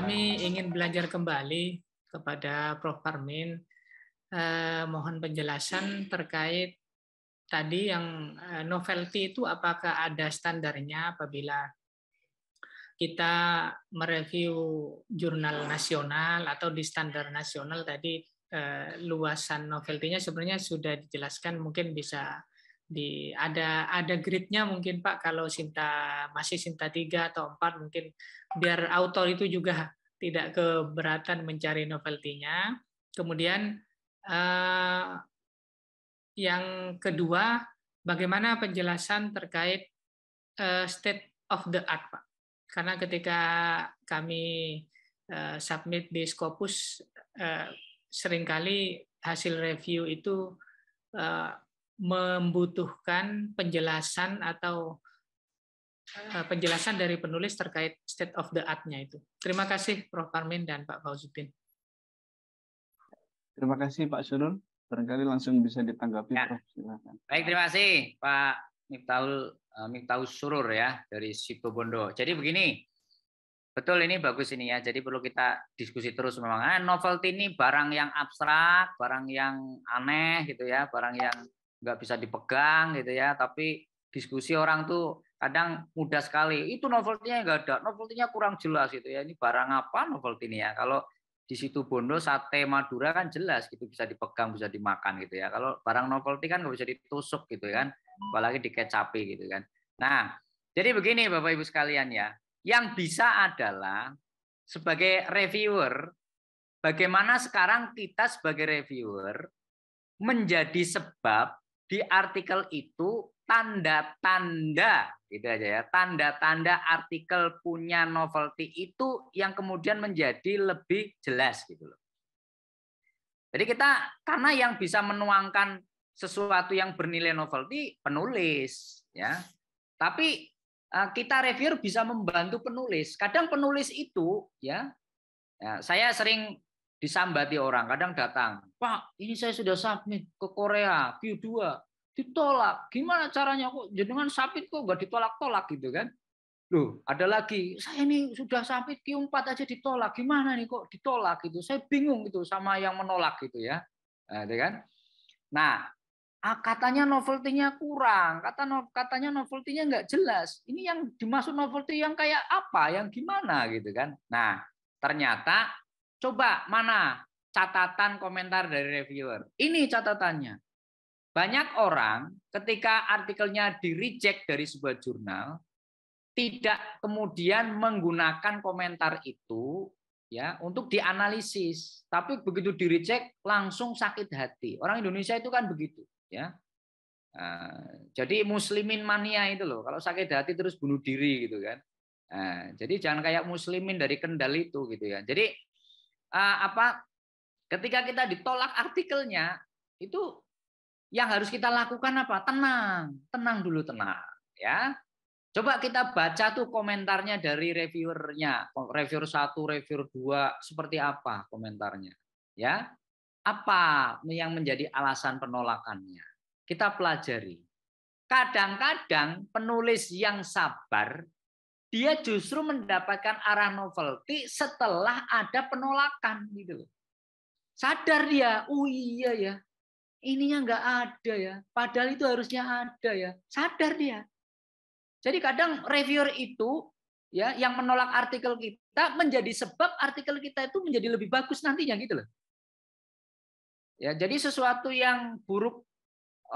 kami ingin belajar kembali kepada Prof. Parmin. Eh, mohon penjelasan terkait tadi yang eh, novelty itu apakah ada standarnya apabila kita mereview jurnal nasional atau di standar nasional tadi eh, luasan novelty-nya sebenarnya sudah dijelaskan mungkin bisa di ada ada gridnya mungkin Pak kalau Sinta masih Sinta 3 atau 4 mungkin biar autor itu juga tidak keberatan mencari novelty-nya. Kemudian eh, yang kedua, bagaimana penjelasan terkait eh, state of the art, Pak? Karena ketika kami eh, submit di Scopus, eh, seringkali hasil review itu eh, membutuhkan penjelasan atau Eh, penjelasan dari penulis terkait state of the art-nya itu. Terima kasih Prof. Parmin dan Pak Fauzuddin. Terima kasih Pak Surun. Barangkali langsung bisa ditanggapi ya. Prof. Silakan. Baik, terima kasih Pak Miftahul eh, Miftahul Surur ya dari Situbondo. Jadi begini, Betul ini bagus ini ya. Jadi perlu kita diskusi terus memang. Ah, novelty ini barang yang abstrak, barang yang aneh gitu ya, barang yang nggak bisa dipegang gitu ya. Tapi diskusi orang tuh kadang mudah sekali itu novelty-nya enggak ada novelty-nya kurang jelas itu ya ini barang apa novelty ini ya kalau di situ Bondo sate Madura kan jelas gitu bisa dipegang bisa dimakan gitu ya kalau barang novelty kan nggak bisa ditusuk gitu kan apalagi dikecapi gitu kan nah jadi begini Bapak Ibu sekalian ya yang bisa adalah sebagai reviewer bagaimana sekarang kita sebagai reviewer menjadi sebab di artikel itu tanda-tanda gitu aja ya tanda-tanda artikel punya novelty itu yang kemudian menjadi lebih jelas gitu loh jadi kita karena yang bisa menuangkan sesuatu yang bernilai novelty penulis ya tapi eh, kita review bisa membantu penulis kadang penulis itu ya, ya, saya sering disambati orang kadang datang pak ini saya sudah submit ke Korea Q2 ditolak. Gimana caranya kok jenengan ya, sapit kok nggak ditolak-tolak gitu kan? Loh, ada lagi. Saya ini sudah sapit q empat aja ditolak. Gimana nih kok ditolak gitu? Saya bingung gitu sama yang menolak gitu ya. Nah, gitu kan? Nah, ah, katanya novelty-nya kurang, kata katanya novelty-nya nggak jelas. Ini yang dimaksud novelty yang kayak apa, yang gimana gitu kan? Nah, ternyata coba mana catatan komentar dari reviewer. Ini catatannya. Banyak orang ketika artikelnya di reject dari sebuah jurnal tidak kemudian menggunakan komentar itu ya untuk dianalisis, tapi begitu di reject langsung sakit hati. Orang Indonesia itu kan begitu, ya. Nah, jadi muslimin mania itu loh, kalau sakit hati terus bunuh diri gitu kan. Nah, jadi jangan kayak muslimin dari kendal itu gitu ya. Jadi ah, apa ketika kita ditolak artikelnya itu yang harus kita lakukan apa? Tenang, tenang dulu tenang, ya. Coba kita baca tuh komentarnya dari reviewernya, review satu, review dua, seperti apa komentarnya, ya. Apa yang menjadi alasan penolakannya? Kita pelajari. Kadang-kadang penulis yang sabar dia justru mendapatkan arah novelty setelah ada penolakan gitu Sadar dia, oh iya ya, ininya nggak ada ya. Padahal itu harusnya ada ya. Sadar dia. Jadi kadang reviewer itu ya yang menolak artikel kita menjadi sebab artikel kita itu menjadi lebih bagus nantinya gitu loh. Ya, jadi sesuatu yang buruk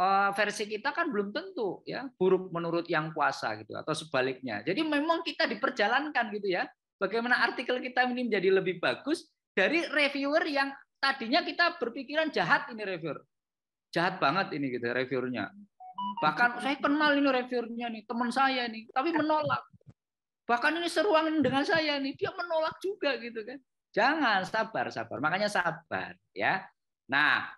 eh, versi kita kan belum tentu ya buruk menurut yang kuasa gitu atau sebaliknya. Jadi memang kita diperjalankan gitu ya. Bagaimana artikel kita ini menjadi lebih bagus dari reviewer yang tadinya kita berpikiran jahat ini reviewer jahat banget ini gitu ya, reviewnya hmm. Bahkan saya kenal ini reviewnya nih, teman saya nih, tapi menolak. Bahkan ini seruangan dengan saya nih, dia menolak juga gitu kan. Jangan sabar, sabar. Makanya sabar ya. Nah,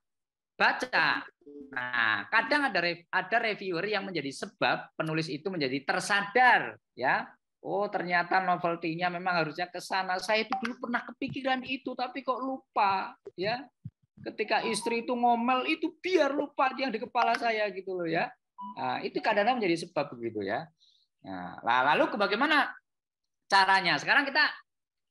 baca. Nah, kadang ada ada reviewer yang menjadi sebab penulis itu menjadi tersadar ya. Oh, ternyata novelty-nya memang harusnya ke sana. Saya itu dulu pernah kepikiran itu tapi kok lupa ya ketika istri itu ngomel itu biar lupa yang di kepala saya gitu loh ya. Nah, itu kadang-kadang menjadi sebab begitu ya. Nah, lalu bagaimana caranya? Sekarang kita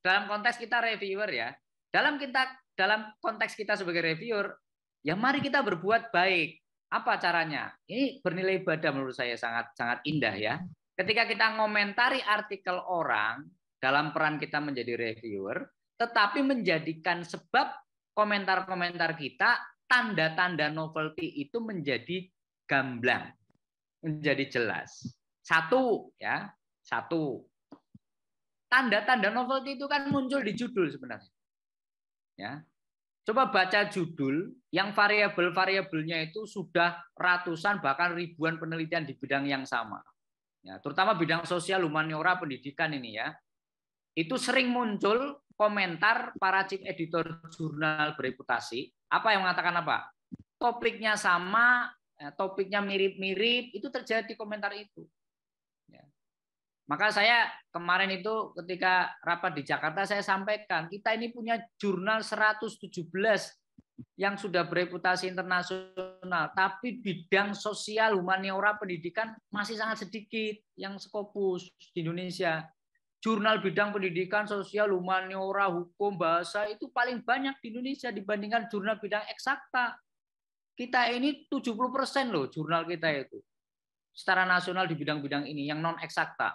dalam konteks kita reviewer ya. Dalam kita dalam konteks kita sebagai reviewer, ya mari kita berbuat baik. Apa caranya? Ini bernilai ibadah menurut saya sangat sangat indah ya. Ketika kita ngomentari artikel orang dalam peran kita menjadi reviewer, tetapi menjadikan sebab komentar-komentar kita, tanda-tanda novelty itu menjadi gamblang, menjadi jelas. Satu, ya, satu. Tanda-tanda novelty itu kan muncul di judul sebenarnya. Ya. Coba baca judul yang variabel-variabelnya itu sudah ratusan bahkan ribuan penelitian di bidang yang sama. Ya, terutama bidang sosial, humaniora, pendidikan ini ya itu sering muncul komentar para chief editor jurnal bereputasi. Apa yang mengatakan apa? Topiknya sama, eh, topiknya mirip-mirip, itu terjadi komentar itu. Ya. Maka saya kemarin itu ketika rapat di Jakarta saya sampaikan, kita ini punya jurnal 117 yang sudah bereputasi internasional, tapi bidang sosial, humaniora, pendidikan masih sangat sedikit yang skopus di Indonesia jurnal bidang pendidikan, sosial, humaniora, hukum, bahasa itu paling banyak di Indonesia dibandingkan jurnal bidang eksakta. Kita ini 70% loh jurnal kita itu. Secara nasional di bidang-bidang ini yang non eksakta.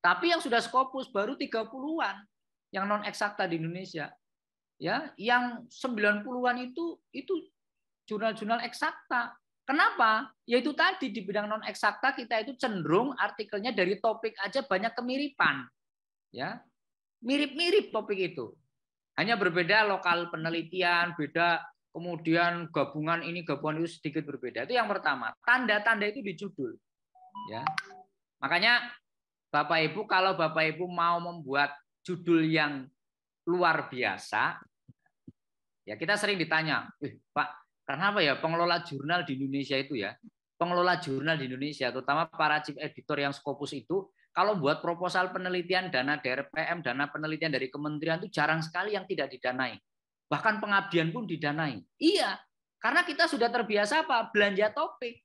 Tapi yang sudah skopus baru 30-an yang non eksakta di Indonesia. Ya, yang 90-an itu itu jurnal-jurnal eksakta. Kenapa? Yaitu tadi di bidang non eksakta kita itu cenderung artikelnya dari topik aja banyak kemiripan. Ya, mirip-mirip topik itu. Hanya berbeda lokal penelitian, beda kemudian gabungan ini gabungan itu sedikit berbeda. Itu yang pertama. Tanda-tanda itu di judul. Ya. Makanya Bapak Ibu kalau Bapak Ibu mau membuat judul yang luar biasa, ya kita sering ditanya, eh, Pak, kenapa ya pengelola jurnal di Indonesia itu ya, pengelola jurnal di Indonesia, terutama para chief editor yang skopus itu kalau buat proposal penelitian dana DRPM, dana penelitian dari kementerian itu jarang sekali yang tidak didanai. Bahkan pengabdian pun didanai. Iya, karena kita sudah terbiasa apa? Belanja topik.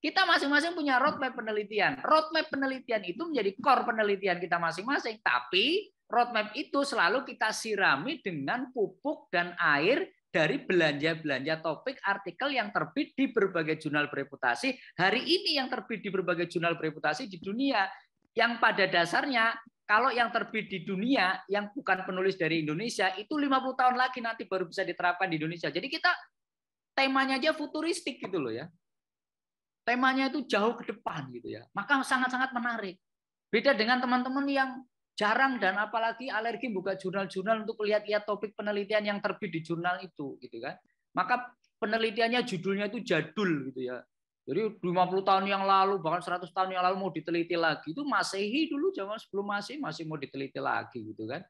Kita masing-masing punya roadmap penelitian. Roadmap penelitian itu menjadi core penelitian kita masing-masing. Tapi roadmap itu selalu kita sirami dengan pupuk dan air dari belanja-belanja topik artikel yang terbit di berbagai jurnal bereputasi hari ini yang terbit di berbagai jurnal bereputasi di dunia yang pada dasarnya kalau yang terbit di dunia yang bukan penulis dari Indonesia itu 50 tahun lagi nanti baru bisa diterapkan di Indonesia. Jadi kita temanya aja futuristik gitu loh ya. Temanya itu jauh ke depan gitu ya. Maka sangat-sangat menarik. Beda dengan teman-teman yang jarang dan apalagi alergi buka jurnal-jurnal untuk lihat-lihat topik penelitian yang terbit di jurnal itu gitu kan. Maka penelitiannya judulnya itu jadul gitu ya. Jadi 50 tahun yang lalu, bahkan 100 tahun yang lalu mau diteliti lagi. Itu Masehi dulu zaman sebelum masih masih mau diteliti lagi gitu kan.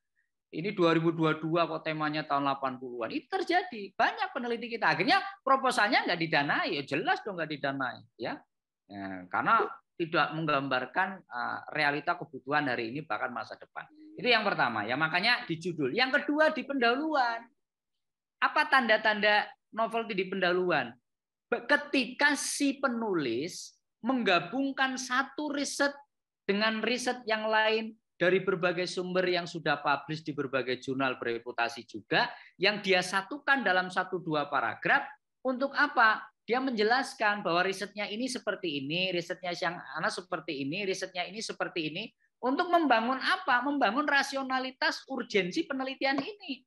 Ini 2022 kok temanya tahun 80-an. Itu terjadi. Banyak peneliti kita. Akhirnya proposalnya nggak didanai. Ya jelas dong nggak didanai. Ya. ya karena tidak menggambarkan eh, realita kebutuhan hari ini bahkan masa depan. Itu yang pertama. Ya makanya di judul. Yang kedua di pendahuluan. Apa tanda-tanda novel di pendahuluan? ketika si penulis menggabungkan satu riset dengan riset yang lain dari berbagai sumber yang sudah publish di berbagai jurnal bereputasi juga yang dia satukan dalam satu dua paragraf untuk apa? Dia menjelaskan bahwa risetnya ini seperti ini, risetnya yang anak seperti ini, risetnya ini seperti ini untuk membangun apa? Membangun rasionalitas urgensi penelitian ini.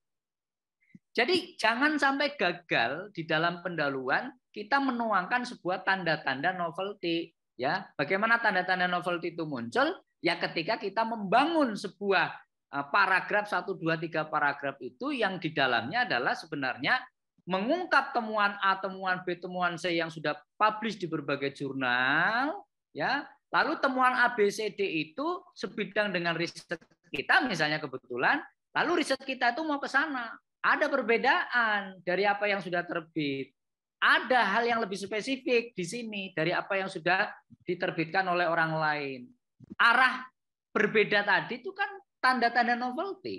Jadi jangan sampai gagal di dalam pendahuluan kita menuangkan sebuah tanda-tanda novelty ya. Bagaimana tanda-tanda novelty itu muncul? Ya ketika kita membangun sebuah eh, paragraf 1 2 3 paragraf itu yang di dalamnya adalah sebenarnya mengungkap temuan A, temuan B, temuan C yang sudah publish di berbagai jurnal, ya. Lalu temuan A, B, C, D itu sebidang dengan riset kita, misalnya kebetulan. Lalu riset kita itu mau ke sana. Ada perbedaan dari apa yang sudah terbit. Ada hal yang lebih spesifik di sini dari apa yang sudah diterbitkan oleh orang lain. Arah berbeda tadi itu kan tanda-tanda novelty.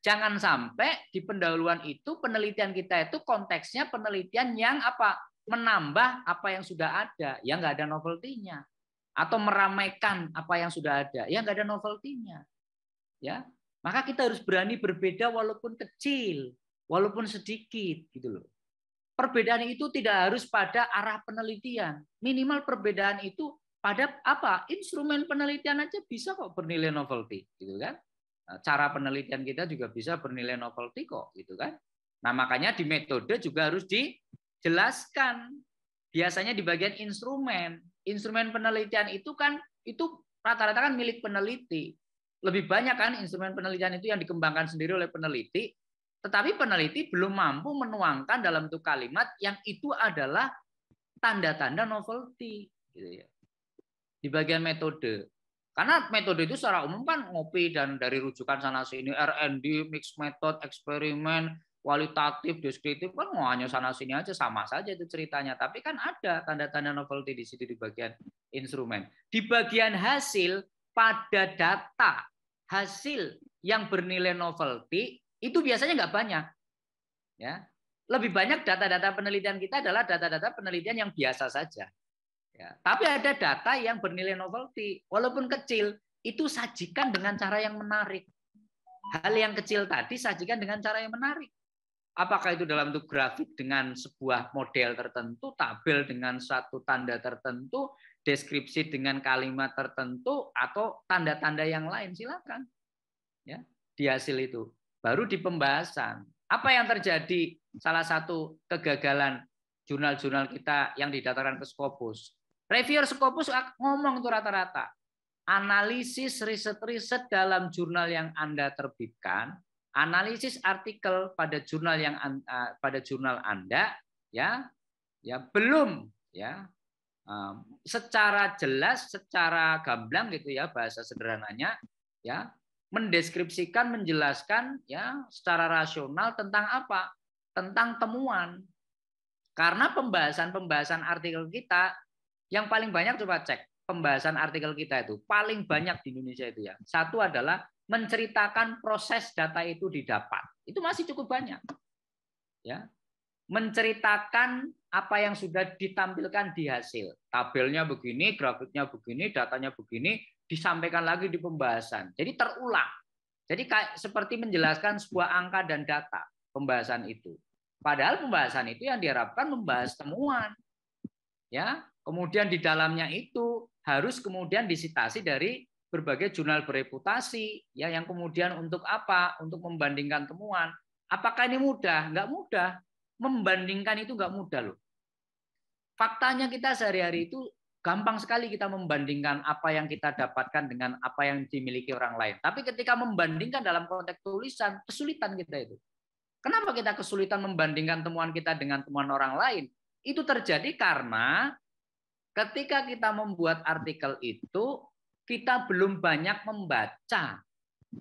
Jangan sampai di pendahuluan itu penelitian kita itu konteksnya penelitian yang apa? menambah apa yang sudah ada, yang nggak ada novelty-nya atau meramaikan apa yang sudah ada, yang nggak ada novelty-nya. Ya. Maka kita harus berani berbeda walaupun kecil, walaupun sedikit gitu loh. Perbedaan itu tidak harus pada arah penelitian. Minimal perbedaan itu pada apa? Instrumen penelitian aja bisa kok bernilai novelty, gitu kan? Nah, cara penelitian kita juga bisa bernilai novelty kok, gitu kan? Nah, makanya di metode juga harus dijelaskan. Biasanya di bagian instrumen. Instrumen penelitian itu kan itu rata-rata kan milik peneliti lebih banyak kan instrumen penelitian itu yang dikembangkan sendiri oleh peneliti, tetapi peneliti belum mampu menuangkan dalam tuh kalimat yang itu adalah tanda-tanda novelty. Gitu ya. Di bagian metode. Karena metode itu secara umum kan ngopi dan dari rujukan sana sini R&D, mixed method, eksperimen, kualitatif, deskriptif kan mau hanya sana sini aja sama saja itu ceritanya. Tapi kan ada tanda-tanda novelty di situ di bagian instrumen. Di bagian hasil pada data hasil yang bernilai novelty itu biasanya nggak banyak. Ya, lebih banyak data-data penelitian kita adalah data-data penelitian yang biasa saja. Ya, tapi ada data yang bernilai novelty, walaupun kecil, itu sajikan dengan cara yang menarik. Hal yang kecil tadi sajikan dengan cara yang menarik. Apakah itu dalam bentuk grafik dengan sebuah model tertentu, tabel dengan satu tanda tertentu, deskripsi dengan kalimat tertentu atau tanda-tanda yang lain silakan ya di hasil itu baru di pembahasan apa yang terjadi salah satu kegagalan jurnal-jurnal kita yang didatarkan ke Scopus reviewer Scopus ngomong tuh rata-rata analisis riset-riset dalam jurnal yang anda terbitkan analisis artikel pada jurnal yang eh, pada jurnal anda ya ya belum ya secara jelas, secara gamblang gitu ya bahasa sederhananya ya mendeskripsikan, menjelaskan ya secara rasional tentang apa? Tentang temuan. Karena pembahasan-pembahasan artikel kita yang paling banyak coba cek pembahasan artikel kita itu paling banyak di Indonesia itu ya. Satu adalah menceritakan proses data itu didapat. Itu masih cukup banyak. Ya. Menceritakan apa yang sudah ditampilkan di hasil. Tabelnya begini, grafiknya begini, datanya begini, disampaikan lagi di pembahasan. Jadi terulang. Jadi seperti menjelaskan sebuah angka dan data pembahasan itu. Padahal pembahasan itu yang diharapkan membahas temuan. Ya, kemudian di dalamnya itu harus kemudian disitasi dari berbagai jurnal bereputasi ya yang kemudian untuk apa? Untuk membandingkan temuan. Apakah ini mudah? Enggak mudah membandingkan itu nggak mudah loh. Faktanya kita sehari-hari itu gampang sekali kita membandingkan apa yang kita dapatkan dengan apa yang dimiliki orang lain. Tapi ketika membandingkan dalam konteks tulisan, kesulitan kita itu. Kenapa kita kesulitan membandingkan temuan kita dengan temuan orang lain? Itu terjadi karena ketika kita membuat artikel itu, kita belum banyak membaca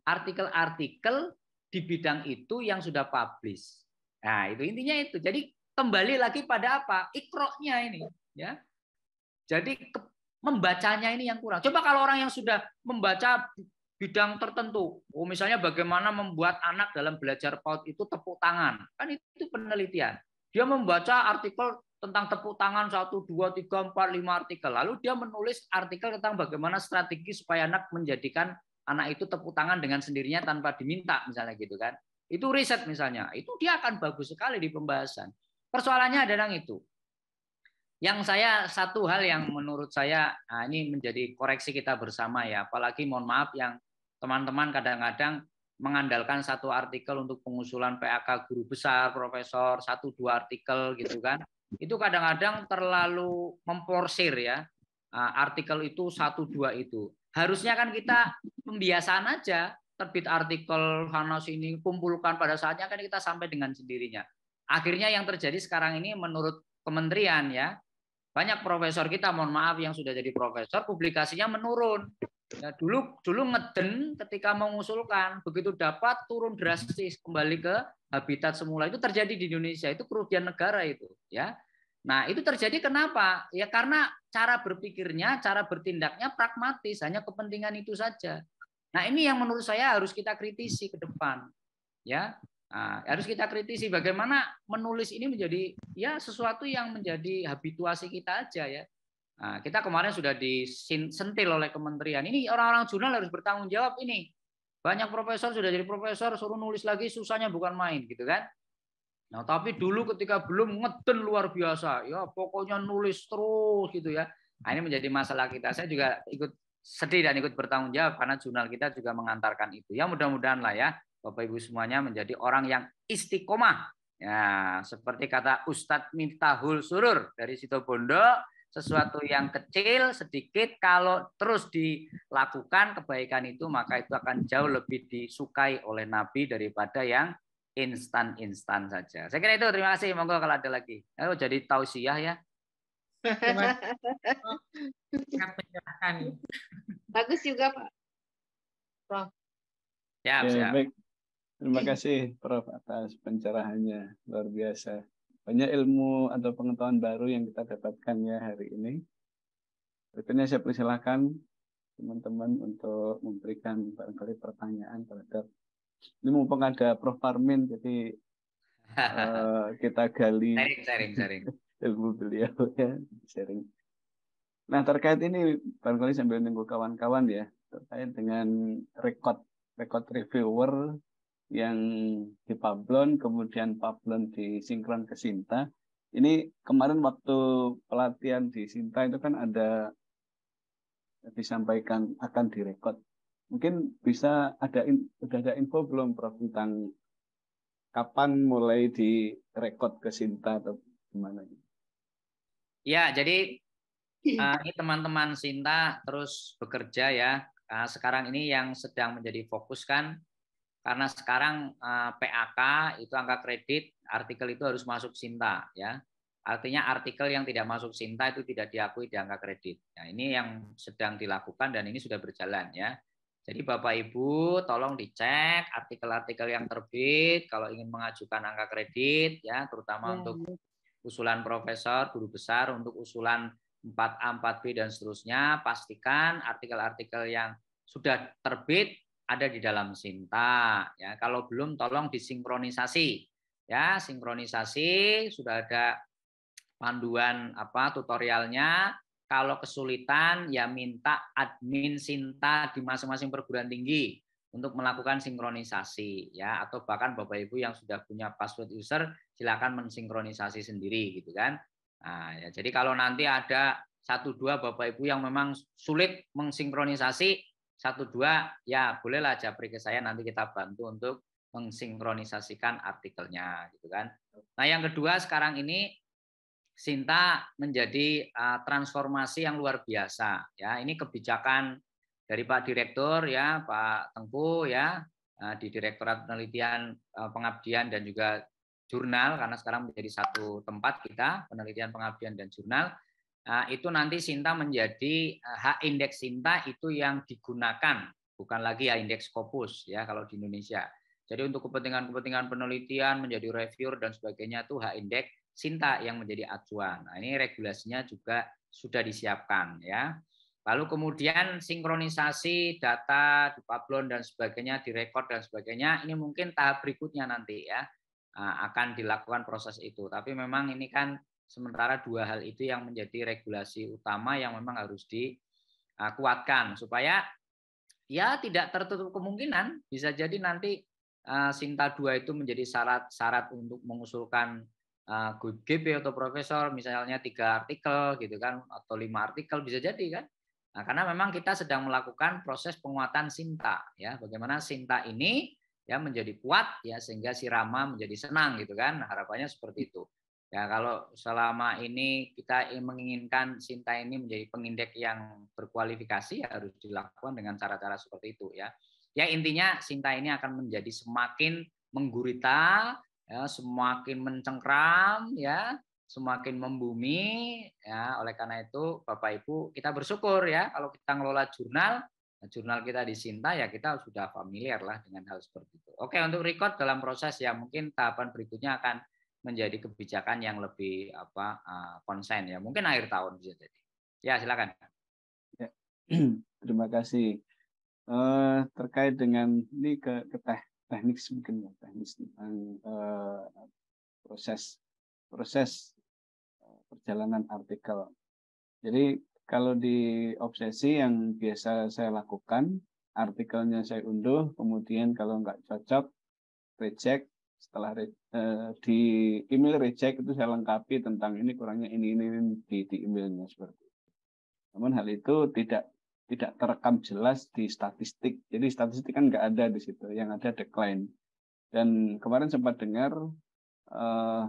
artikel-artikel di bidang itu yang sudah publish. Nah, itu intinya itu. Jadi kembali lagi pada apa? Ikroknya ini, ya. Jadi membacanya ini yang kurang. Coba kalau orang yang sudah membaca bidang tertentu, oh misalnya bagaimana membuat anak dalam belajar PAUD itu tepuk tangan, kan itu penelitian. Dia membaca artikel tentang tepuk tangan 1, 2, 3, 4, 5 artikel. Lalu dia menulis artikel tentang bagaimana strategi supaya anak menjadikan anak itu tepuk tangan dengan sendirinya tanpa diminta misalnya gitu kan. Itu riset misalnya. Itu dia akan bagus sekali di pembahasan. Persoalannya adalah itu. Yang saya satu hal yang menurut saya nah ini menjadi koreksi kita bersama ya, apalagi mohon maaf yang teman-teman kadang-kadang mengandalkan satu artikel untuk pengusulan PAK guru besar, profesor, satu dua artikel gitu kan. Itu kadang-kadang terlalu memporsir ya. Ah, artikel itu satu dua itu. Harusnya kan kita pembiasaan aja terbit artikel Hanos ini kumpulkan pada saatnya kan kita sampai dengan sendirinya. Akhirnya yang terjadi sekarang ini menurut kementerian ya banyak profesor kita mohon maaf yang sudah jadi profesor publikasinya menurun. Ya, dulu dulu ngeden ketika mengusulkan begitu dapat turun drastis kembali ke habitat semula itu terjadi di Indonesia itu kerugian negara itu ya. Nah, itu terjadi kenapa? Ya karena cara berpikirnya, cara bertindaknya pragmatis, hanya kepentingan itu saja. Nah ini yang menurut saya harus kita kritisi ke depan, ya nah, harus kita kritisi bagaimana menulis ini menjadi ya sesuatu yang menjadi habituasi kita aja ya. Nah, kita kemarin sudah disentil oleh kementerian. Ini orang-orang jurnal harus bertanggung jawab ini. Banyak profesor sudah jadi profesor suruh nulis lagi susahnya bukan main gitu kan. Nah, tapi dulu ketika belum ngeden luar biasa, ya pokoknya nulis terus gitu ya. Nah, ini menjadi masalah kita. Saya juga ikut sedih dan ikut bertanggung jawab karena jurnal kita juga mengantarkan itu. Ya mudah-mudahan lah ya Bapak Ibu semuanya menjadi orang yang istiqomah. Ya, seperti kata Ustadz Mintahul Surur dari Situbondo, sesuatu yang kecil sedikit kalau terus dilakukan kebaikan itu maka itu akan jauh lebih disukai oleh Nabi daripada yang instan-instan saja. Saya kira itu terima kasih. Monggo kalau ada lagi. Ayo jadi tausiah ya sangat oh, mencerahkan. Bagus juga Pak. Prof. Ya, ya, siap. Baik. Terima kasih Prof atas pencerahannya. Luar biasa. Banyak ilmu atau pengetahuan baru yang kita dapatkan ya hari ini. Berikutnya saya persilahkan teman-teman untuk memberikan barangkali pertanyaan terhadap ini mumpung ada Prof Parmin jadi uh, kita gali Sering, sering, sering ilmu beliau ya sharing. Nah terkait ini barangkali sambil nunggu kawan-kawan ya terkait dengan record record reviewer yang di Pablon kemudian Pablon di sinkron ke Sinta. Ini kemarin waktu pelatihan di Sinta itu kan ada disampaikan akan direkod. Mungkin bisa ada sudah ada info belum Prof tentang kapan mulai direkod ke Sinta atau gimana? Ya, jadi iya. eh, ini teman-teman Sinta terus bekerja ya. Eh, sekarang ini yang sedang menjadi fokus kan karena sekarang eh, PAK itu angka kredit, artikel itu harus masuk Sinta ya. Artinya artikel yang tidak masuk Sinta itu tidak diakui di angka kredit. Nah, ini yang sedang dilakukan dan ini sudah berjalan ya. Jadi Bapak Ibu tolong dicek artikel-artikel yang terbit kalau ingin mengajukan angka kredit ya, terutama ya, untuk usulan profesor, guru besar untuk usulan 4A, 4B, dan seterusnya, pastikan artikel-artikel yang sudah terbit ada di dalam Sinta. Ya, kalau belum, tolong disinkronisasi. Ya, sinkronisasi sudah ada panduan apa tutorialnya. Kalau kesulitan, ya minta admin Sinta di masing-masing perguruan tinggi untuk melakukan sinkronisasi ya atau bahkan Bapak Ibu yang sudah punya password user silakan mensinkronisasi sendiri gitu kan. Nah, ya, jadi kalau nanti ada satu dua bapak ibu yang memang sulit mensinkronisasi satu dua ya bolehlah japri ke saya nanti kita bantu untuk mensinkronisasikan artikelnya gitu kan. Nah yang kedua sekarang ini Sinta menjadi uh, transformasi yang luar biasa ya ini kebijakan dari Pak Direktur ya Pak Tengku ya eh, di Direktorat Penelitian eh, Pengabdian dan juga jurnal karena sekarang menjadi satu tempat kita penelitian pengabdian dan jurnal ah, itu nanti Sinta menjadi hak ah, indeks Sinta itu yang digunakan bukan lagi ya indeks Scopus ya kalau di Indonesia. Jadi untuk kepentingan-kepentingan penelitian menjadi reviewer dan sebagainya itu hak indeks Sinta yang menjadi acuan. Nah, ini regulasinya juga sudah disiapkan ya. Lalu kemudian sinkronisasi data di Pablon dan sebagainya, direkod dan sebagainya, ini mungkin tahap berikutnya nanti ya. Eh, akan dilakukan proses itu. Tapi memang ini kan sementara dua hal itu yang menjadi regulasi utama yang memang harus dikuatkan supaya ya tidak tertutup kemungkinan bisa jadi nanti eh, Sinta dua itu menjadi syarat-syarat untuk mengusulkan eh, GP atau profesor misalnya tiga artikel gitu kan atau lima artikel bisa jadi kan Nah, karena memang kita sedang melakukan proses penguatan Sinta, ya. Bagaimana Sinta ini ya menjadi kuat ya sehingga si Rama menjadi senang gitu kan nah, harapannya seperti itu ya kalau selama ini kita menginginkan Sinta ini menjadi pengindek yang berkualifikasi ya harus dilakukan dengan cara-cara seperti itu ya ya intinya Sinta ini akan menjadi semakin menggurita ya semakin mencengkram ya semakin membumi ya oleh karena itu Bapak Ibu kita bersyukur ya kalau kita ngelola jurnal Nah, jurnal kita di Sinta ya kita sudah familiar lah dengan hal seperti itu. Oke, untuk record dalam proses ya mungkin tahapan berikutnya akan menjadi kebijakan yang lebih apa eh, konsen ya. Mungkin akhir tahun bisa jadi. Ya, silakan. Ya. Terima kasih. Uh, terkait dengan ini ke, ke teh, teknik mungkin ya, teknis tentang uh, proses proses perjalanan artikel. Jadi kalau di obsesi yang biasa saya lakukan, artikelnya saya unduh, kemudian kalau nggak cocok, reject. Setelah re, eh, di email reject itu saya lengkapi tentang ini kurangnya ini ini, ini di, di emailnya seperti itu. Namun hal itu tidak tidak terekam jelas di statistik. Jadi statistik kan nggak ada di situ, yang ada decline. Dan kemarin sempat dengar uh,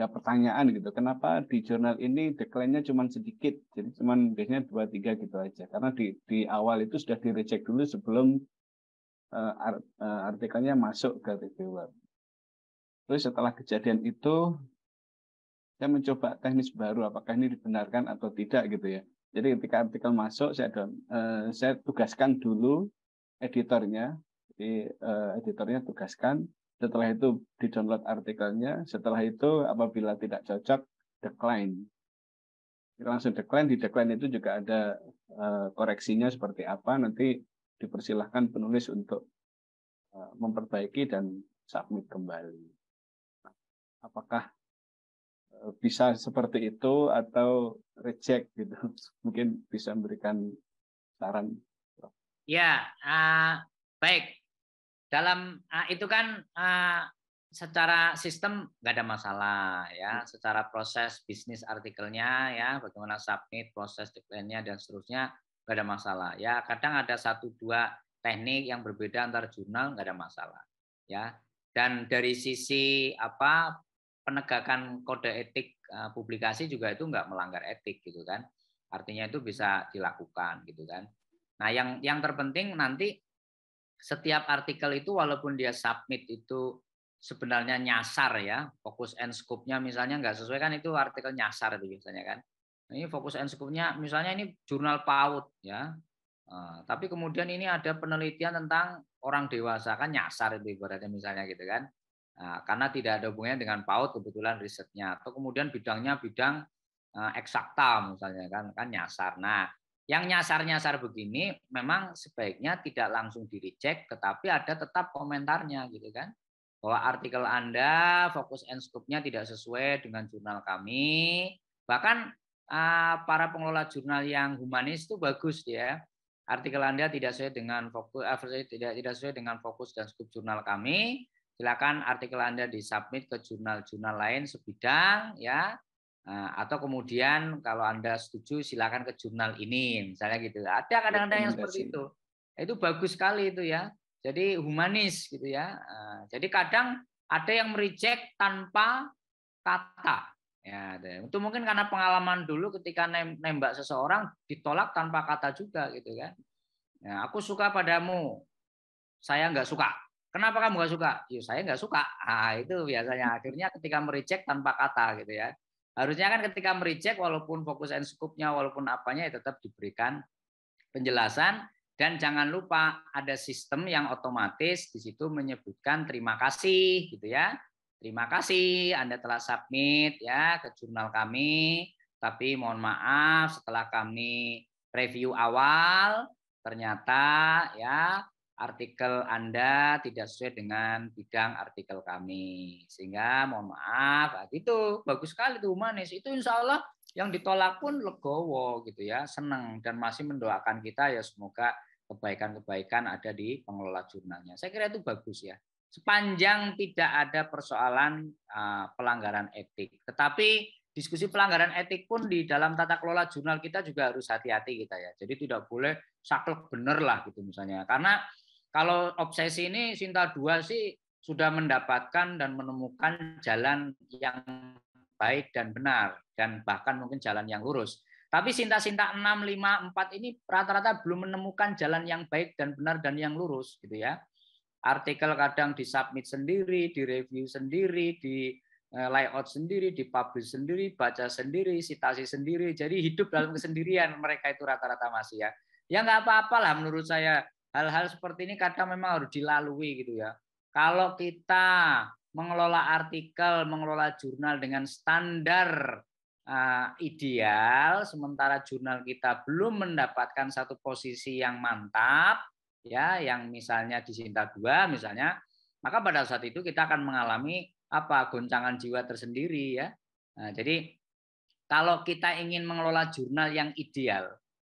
ada pertanyaan gitu. Kenapa di jurnal ini decline-nya cuma sedikit? Jadi cuma biasanya dua tiga gitu aja. Karena di di awal itu sudah direcek dulu sebelum uh, eh, art, uh, eh, artikelnya masuk ke reviewer. Terus setelah kejadian itu saya mencoba teknis baru apakah ini dibenarkan atau tidak gitu ya. Jadi ketika artikel masuk saya don, uh, eh, saya tugaskan dulu editornya. Jadi uh, editornya tugaskan setelah itu di download artikelnya. Setelah itu apabila tidak cocok, decline. Langsung decline. Di decline itu juga ada eh, koreksinya seperti apa. Nanti dipersilahkan penulis untuk eh, memperbaiki dan submit kembali. Apakah eh, bisa seperti itu atau reject gitu? Mungkin bisa memberikan saran. Ya, uh, baik dalam ah, itu kan ah, secara sistem nggak ada masalah ya hmm. secara proses bisnis artikelnya ya bagaimana submit proses deadline-nya dan seterusnya nggak ada masalah ya kadang ada satu dua teknik yang berbeda antar jurnal nggak ada masalah ya dan dari sisi apa penegakan kode etik ah, publikasi juga itu nggak melanggar etik gitu kan artinya itu bisa dilakukan gitu kan nah yang yang terpenting nanti setiap artikel itu walaupun dia submit itu sebenarnya nyasar ya fokus and scope-nya misalnya nggak sesuai kan itu artikel nyasar itu biasanya kan ini fokus and scope-nya misalnya ini jurnal PAUD ya eh, tapi kemudian ini ada penelitian tentang orang dewasa kan nyasar itu ibaratnya misalnya gitu kan nah, karena tidak ada hubungannya dengan PAUD kebetulan risetnya atau kemudian bidangnya bidang eh, eksakta misalnya kan kan nyasar nah yang nyasar-nyasar begini memang sebaiknya tidak langsung direject, tetapi ada tetap komentarnya gitu kan. Bahwa artikel Anda fokus and scope-nya tidak sesuai dengan jurnal kami. Bahkan ah, para pengelola jurnal yang humanis itu bagus ya. Artikel Anda tidak sesuai dengan fokus eh, tidak tidak sesuai dengan fokus dan scope jurnal kami. Silakan artikel Anda disubmit ke jurnal-jurnal lain sebidang ya Nah, atau kemudian kalau Anda setuju silakan ke jurnal ini misalnya gitu. Ada kadang-kadang yang seperti itu. Itu bagus sekali itu ya. Jadi humanis gitu ya. Eh, jadi kadang ada yang merijek tanpa kata. Ya, itu mungkin karena pengalaman dulu ketika nembak seseorang ditolak tanpa kata juga gitu kan. Ya, aku suka padamu. Saya nggak suka. Kenapa kamu nggak suka? Ya, saya nggak suka. Nah, itu biasanya akhirnya ketika merijek tanpa kata gitu ya Harusnya kan ketika merecek walaupun fokus and scope-nya, walaupun apanya, ya tetap diberikan penjelasan. Dan jangan lupa ada sistem yang otomatis di situ menyebutkan terima kasih, gitu ya. Terima kasih Anda telah submit ya ke jurnal kami, tapi mohon maaf setelah kami review awal ternyata ya artikel Anda tidak sesuai dengan bidang artikel kami. Sehingga mohon maaf, ah, itu bagus sekali itu humanis. Itu insya Allah yang ditolak pun legowo gitu ya, senang dan masih mendoakan kita ya semoga kebaikan-kebaikan ada di pengelola jurnalnya. Saya kira itu bagus ya. Sepanjang tidak ada persoalan ah, pelanggaran etik. Tetapi diskusi pelanggaran etik pun di dalam tata kelola jurnal kita juga harus hati-hati kita ya. Jadi tidak boleh saklek bener lah gitu misalnya. Karena kalau obsesi ini Sinta dua sih sudah mendapatkan dan menemukan jalan yang baik dan benar dan bahkan mungkin jalan yang lurus. Tapi Sinta-Sinta enam lima empat ini rata-rata belum menemukan jalan yang baik dan benar dan yang lurus gitu ya. Artikel kadang disubmit sendiri, direview sendiri, di eh, layout sendiri, di publish sendiri, baca sendiri, sitasi sendiri. Jadi hidup dalam kesendirian mereka itu rata-rata masih ya. Ya nggak apa apalah menurut saya hal-hal seperti ini kadang memang harus dilalui gitu ya. Kalau kita mengelola artikel, mengelola jurnal dengan standar uh, ideal, sementara jurnal kita belum mendapatkan satu posisi yang mantap, ya, yang misalnya di Sinta dua misalnya, maka pada saat itu kita akan mengalami apa goncangan jiwa tersendiri ya. Nah, jadi kalau kita ingin mengelola jurnal yang ideal,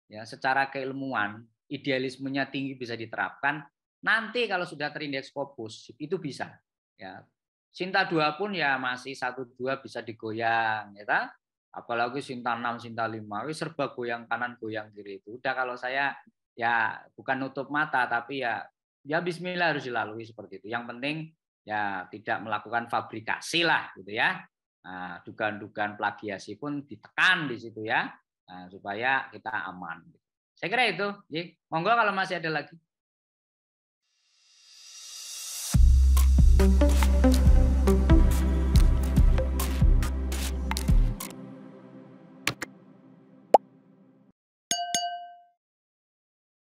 ya secara keilmuan idealismenya tinggi bisa diterapkan. Nanti kalau sudah terindeks Scopus itu bisa. Ya. Sinta dua pun ya masih satu dua bisa digoyang, ya Apalagi Sinta enam, Sinta lima, itu serba goyang kanan, goyang kiri itu. Udah kalau saya ya bukan nutup mata tapi ya ya bismillah harus dilalui seperti itu. Yang penting ya tidak melakukan fabrikasi lah gitu ya. Nah, dugaan-dugaan plagiasi pun ditekan di situ ya. Nah, supaya kita aman. Saya kira itu, Monggo kalau masih ada lagi.